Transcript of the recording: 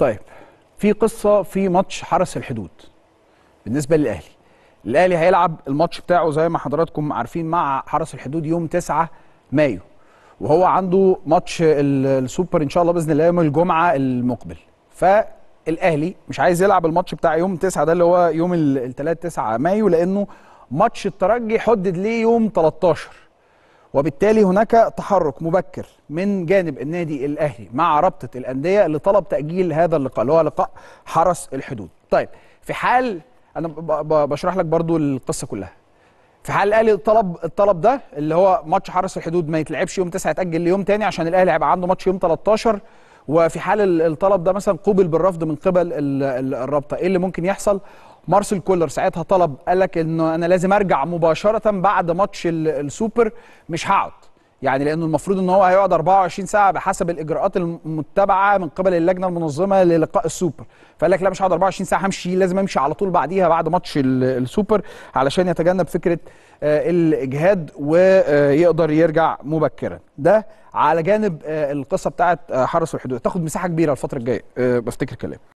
طيب في قصه في ماتش حرس الحدود بالنسبه للاهلي الاهلي هيلعب الماتش بتاعه زي ما حضراتكم عارفين مع حرس الحدود يوم 9 مايو وهو عنده ماتش السوبر ان شاء الله باذن الله يوم الجمعه المقبل فالاهلي مش عايز يلعب الماتش بتاع يوم 9 ده اللي هو يوم الثلاث 9 مايو لانه ماتش الترجي حدد ليه يوم 13 وبالتالي هناك تحرك مبكر من جانب النادي الاهلي مع رابطه الانديه لطلب تاجيل هذا اللقاء اللي هو لقاء حرس الحدود طيب في حال انا بشرح لك برضو القصه كلها في حال الاهلي طلب الطلب ده اللي هو ماتش حرس الحدود ما يتلعبش يوم 9 اتاجل ليوم تاني عشان الاهلي هيبقى عنده ماتش يوم 13 وفي حال الطلب ده مثلا قوبل بالرفض من قبل الرابطه ايه اللي ممكن يحصل مارسيل كولر ساعتها طلب قال لك انه انا لازم ارجع مباشره بعد ماتش السوبر مش هقعد يعني لانه المفروض ان هو هيقعد 24 ساعه بحسب الاجراءات المتبعه من قبل اللجنه المنظمه للقاء السوبر فقال لك لا مش هقعد 24 ساعه همشي لازم امشي على طول بعديها بعد ماتش السوبر علشان يتجنب فكره آه، الاجهاد ويقدر يرجع مبكرا ده على جانب آه، القصه بتاعه آه، حرس الحدود تاخد مساحه كبيره الفتره الجايه بفتكر كلام